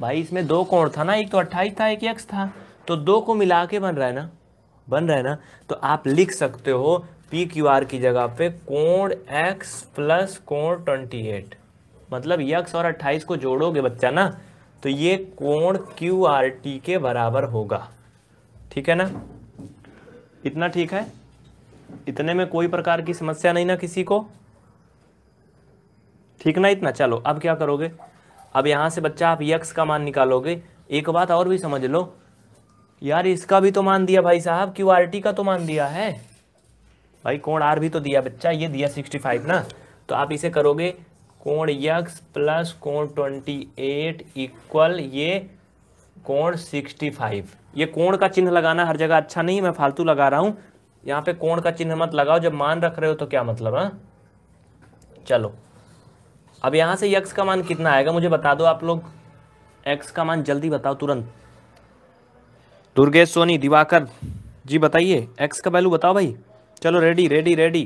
भाई इसमें दो कोण था ना एक तो अट्ठाईस था एक एक्स था तो दो को मिला के बन रहा है ना बन रहा है ना तो आप लिख सकते हो पी क्यू आर की जगह पे कोण एक्स प्लस कोण ट्वेंटी एट मतलब यक्स और अट्ठाईस को जोड़ोगे बच्चा ना तो ये कोण क्यू आर टी के बराबर होगा ठीक है ना इतना ठीक है इतने में कोई प्रकार की समस्या नहीं ना किसी को ठीक ना इतना चलो अब क्या करोगे अब यहाँ से बच्चा आप यक्स का मान निकालोगे एक बात और भी समझ लो यार इसका भी तो मान दिया भाई साहब क्यू आर टी का तो मान दिया है भाई कोण आर भी तो दिया बच्चा ये दिया सिक्सटी फाइव ना तो आप इसे करोगे कोण यक्स प्लस कोण ट्वेंटी एट इक्वल ये कोण सिक्सटी फाइव ये कोण का चिन्ह लगाना हर जगह अच्छा नहीं मैं फालतू लगा रहा हूँ यहाँ पे कोण का चिन्ह मत लगाओ जब मान रख रहे हो तो क्या मतलब है हाँ? चलो अब यहाँ से यक्स का मान कितना आएगा मुझे बता दो आप लोग एक्स का मान जल्दी बताओ तुरंत दुर्गेश सोनी दिवाकर जी बताइए एक्स का वैल्यू बताओ भाई चलो रेडी रेडी रेडी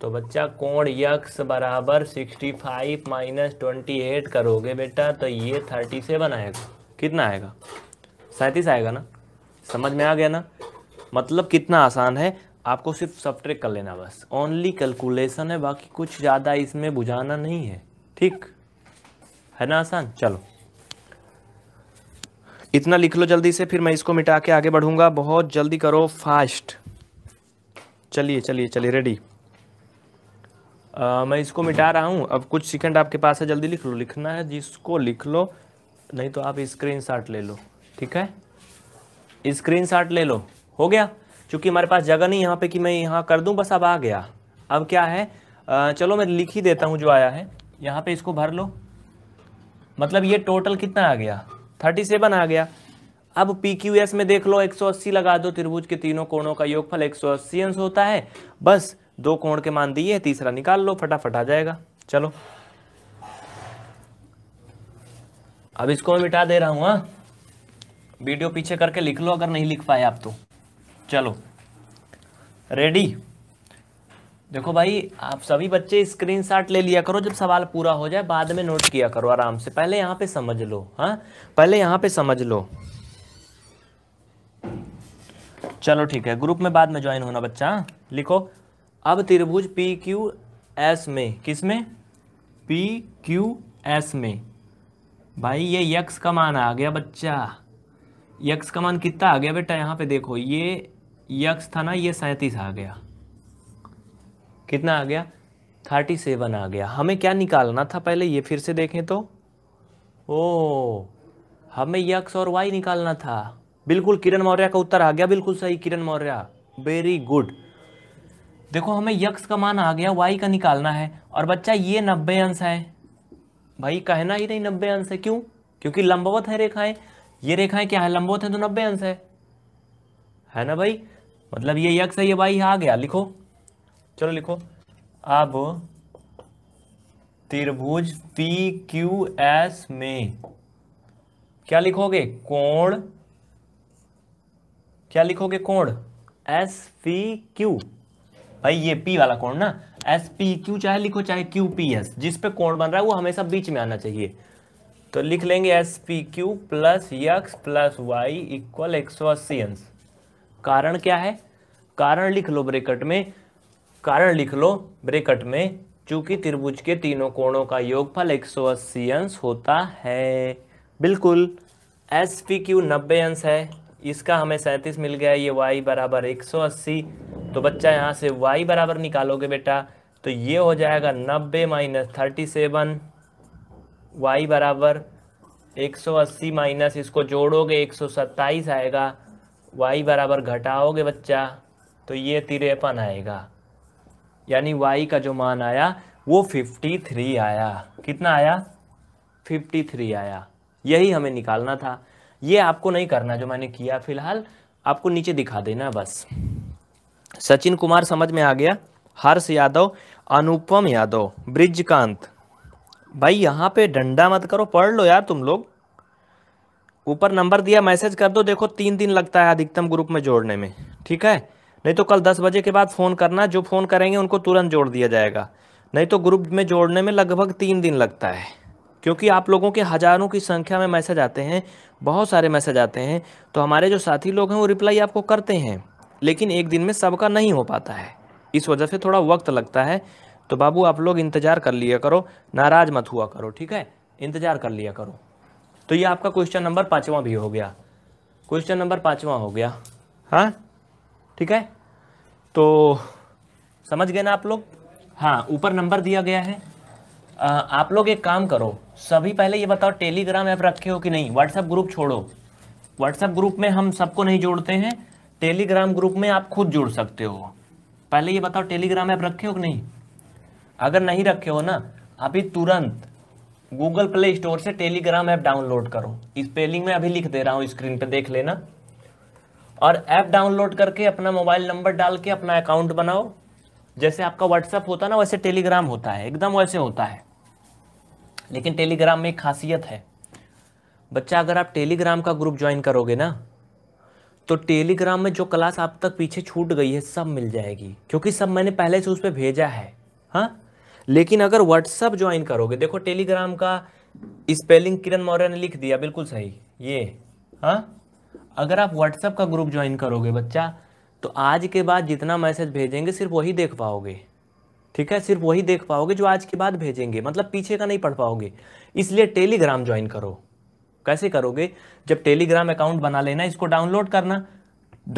तो बच्चा कोण यक्स बराबर sixty five minus twenty eight करोगे बेटा तो ये थर्टी सेवन आएगा कितना आएगा सैंतीस आएगा ना समझ में आ गया ना मतलब कितना आसान है आपको सिर्फ सब्ट्रैक कर लेना बस ओनली कैलकुलेशन है बाकी कुछ ज़्यादा इसमें बुझाना नहीं है ठीक है ना आसान चलो इतना लिख लो जल्दी से फिर मैं इसको मिटा के आगे बढ़ूंगा बहुत जल्दी करो फास्ट चलिए चलिए चलिए रेडी मैं इसको मिटा रहा हूँ अब कुछ सेकंड आपके पास है जल्दी लिख लो लिखना है जिसको लिख लो नहीं तो आप स्क्रीनशॉट ले लो ठीक है स्क्रीनशॉट ले लो हो गया क्योंकि हमारे पास जगह नहीं यहाँ पे कि मैं यहाँ कर दूँ बस अब आ गया अब क्या है आ, चलो मैं लिख ही देता हूँ जो आया है यहाँ पर इसको भर लो मतलब ये टोटल कितना आ गया थर्टी सेवन आ गया अब पी क्यू एस में देख लो 180 लगा दो त्रिभुज के तीनों कोणों का योगफल 180 अंश होता है बस दो कोण के मान दिए तीसरा निकाल लो फटाफट आ जाएगा चलो अब इसको मैं मिटा दे रहा हूं हा? वीडियो पीछे करके लिख लो अगर नहीं लिख पाए आप तो चलो रेडी देखो भाई आप सभी बच्चे स्क्रीनशॉट ले लिया करो जब सवाल पूरा हो जाए बाद में नोट किया करो आराम से पहले यहां पे समझ लो हाँ पहले यहां पे समझ लो चलो ठीक है ग्रुप में बाद में ज्वाइन होना बच्चा हाँ? लिखो अब त्रिभुज पी क्यू एस में किस में पी क्यू एस में भाई ये यक्स का मान आ गया बच्चा यक्स का मान कितना आ गया बेटा यहाँ पे देखो ये यक्स था ना ये सैंतीस आ गया कितना आ गया थर्टी सेवन आ गया हमें क्या निकालना था पहले ये फिर से देखें तो ओ हमें यक्स और वाई निकालना था बिल्कुल किरण मौर्य का उत्तर आ गया बिल्कुल सही किरण मौर्य वेरी गुड देखो हमें यक्ष का मान आ गया वाई का निकालना है और बच्चा ये नब्बे अंश है भाई कहना ही नहीं नब्बे अंश है क्यों क्योंकि लंबवत है रेखाएं ये रेखाएं क्या है लंबवत है तो नब्बे अंश है है ना भाई मतलब ये यक्ष है ये वाई आ गया लिखो चलो लिखो अब त्रिभुज पी क्यू एस में क्या लिखोगे कोण क्या लिखोगे कोण एस पी क्यू भाई ये पी वाला कोण ना एस पी क्यू चाहे लिखो चाहे क्यू पी एस जिस पे कोण बन रहा है वो हमेशा बीच में आना चाहिए तो लिख लेंगे S P Q plus X plus Y equal एक सौ अस्सी अंश कारण क्या है कारण लिख लो ब्रेकट में कारण लिख लो ब्रेकट में चूंकि त्रिभुज के तीनों कोणों का योगफल एक सौ अस्सी अंश होता है बिल्कुल एस पी क्यू नब्बे अंश है इसका हमें सैंतीस मिल गया ये वाई बराबर एक सौ अस्सी तो बच्चा यहाँ से वाई बराबर निकालोगे बेटा तो ये हो जाएगा नब्बे माइनस थर्टी सेवन वाई बराबर एक सौ अस्सी माइनस इसको जोड़ोगे एक सौ सत्ताईस आएगा वाई बराबर घटाओगे बच्चा तो ये तिरपन आएगा यानी वाई का जो मान आया वो फिफ्टी थ्री आया कितना आया फिफ्टी थ्री आया यही हमें निकालना था ये आपको नहीं करना जो मैंने किया फिलहाल आपको नीचे दिखा देना बस सचिन कुमार समझ में आ गया हर्ष यादव अनुपम यादव ब्रिजकांत भाई यहाँ पे डंडा मत करो पढ़ लो यार तुम लोग ऊपर नंबर दिया मैसेज कर दो देखो तीन दिन लगता है अधिकतम ग्रुप में जोड़ने में ठीक है नहीं तो कल दस बजे के बाद फ़ोन करना जो फ़ोन करेंगे उनको तुरंत जोड़ दिया जाएगा नहीं तो ग्रुप में जोड़ने में लगभग तीन दिन लगता है क्योंकि आप लोगों के हज़ारों की संख्या में मैसेज आते हैं बहुत सारे मैसेज आते हैं तो हमारे जो साथी लोग हैं वो रिप्लाई आपको करते हैं लेकिन एक दिन में सबका नहीं हो पाता है इस वजह से थोड़ा वक्त लगता है तो बाबू आप लोग इंतज़ार कर लिया करो नाराज़ मत हुआ करो ठीक है इंतज़ार कर लिया करो तो ये आपका क्वेश्चन नंबर पाँचवा भी हो गया क्वेश्चन नंबर पाँचवा हो गया हाँ ठीक है तो समझ गए ना आप लोग हाँ ऊपर नंबर दिया गया है आप लोग एक काम करो सभी पहले ये बताओ टेलीग्राम ऐप रखे हो कि नहीं व्हाट्सएप ग्रुप छोड़ो व्हाट्सएप ग्रुप में हम सबको नहीं जोड़ते हैं टेलीग्राम ग्रुप में आप खुद जुड़ सकते हो पहले ये बताओ टेलीग्राम ऐप रखे हो कि नहीं अगर नहीं रखे हो ना अभी तुरंत गूगल प्ले स्टोर से टेलीग्राम ऐप डाउनलोड करो स्पेलिंग में अभी लिख दे रहा हूँ स्क्रीन पर देख लेना और ऐप डाउनलोड करके अपना मोबाइल नंबर डाल के अपना अकाउंट बनाओ जैसे आपका व्हाट्सएप होता है ना वैसे टेलीग्राम होता है एकदम वैसे होता है लेकिन टेलीग्राम में एक खासियत है बच्चा अगर आप टेलीग्राम का ग्रुप ज्वाइन करोगे ना तो टेलीग्राम में जो क्लास आप तक पीछे छूट गई है सब मिल जाएगी क्योंकि सब मैंने पहले से उस पर भेजा है हाँ लेकिन अगर व्हाट्सअप ज्वाइन करोगे देखो टेलीग्राम का स्पेलिंग किरण मौर्य ने लिख दिया बिल्कुल सही ये हाँ अगर आप व्हाट्सअप का ग्रुप ज्वाइन करोगे बच्चा तो आज के बाद जितना मैसेज भेजेंगे सिर्फ वही देख पाओगे ठीक है सिर्फ वही देख पाओगे जो आज के बाद भेजेंगे मतलब पीछे का नहीं पढ़ पाओगे इसलिए टेलीग्राम ज्वाइन करो कैसे करोगे जब टेलीग्राम अकाउंट बना लेना इसको डाउनलोड करना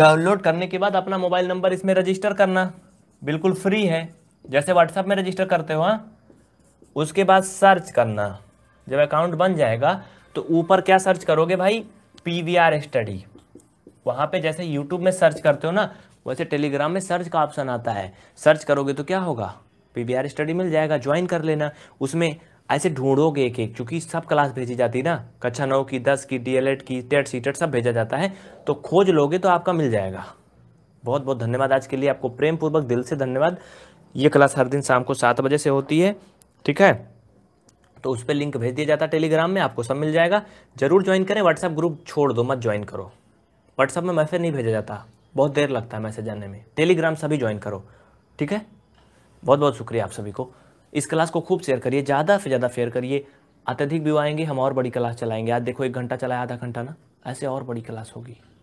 डाउनलोड करने के बाद अपना मोबाइल नंबर इसमें रजिस्टर करना बिल्कुल फ्री है जैसे व्हाट्सएप में रजिस्टर करते हो हाँ उसके बाद सर्च करना जब अकाउंट बन जाएगा तो ऊपर क्या सर्च करोगे भाई पी वी आर स्टडी वहाँ पे जैसे यूट्यूब में सर्च करते हो ना वैसे टेलीग्राम में सर्च का ऑप्शन आता है सर्च करोगे तो क्या होगा पी वी आर स्टडी मिल जाएगा ज्वाइन कर लेना उसमें ऐसे ढूंढोगे एक एक चूंकि सब क्लास भेजी जाती है ना कक्षा नौ की दस की एड की टेट सी टेट सब भेजा जाता है तो खोज लोगे तो आपका मिल जाएगा बहुत बहुत धन्यवाद आज के लिए आपको प्रेम पूर्वक दिल से धन्यवाद ये क्लास हर दिन शाम को सात बजे से होती है ठीक है तो उस पर लिंक भेज दिया जाता है टेलीग्राम में आपको सब मिल जाएगा जरूर ज्वाइन करें व्हाट्सएप ग्रुप छोड़ दो मत ज्वाइन करो व्हाट्सएप में मैसेज नहीं भेजा जाता बहुत देर लगता है मैसेज आने में टेलीग्राम सभी ज्वाइन करो ठीक है बहुत बहुत शुक्रिया आप सभी को इस क्लास को खूब शेयर करिए ज़्यादा से ज़्यादा शेयर करिए अत्यधिक व्यू आएंगे हम और बड़ी क्लास चलाएंगे आज देखो एक घंटा चलाया आधा घंटा ना ऐसे और बड़ी क्लास होगी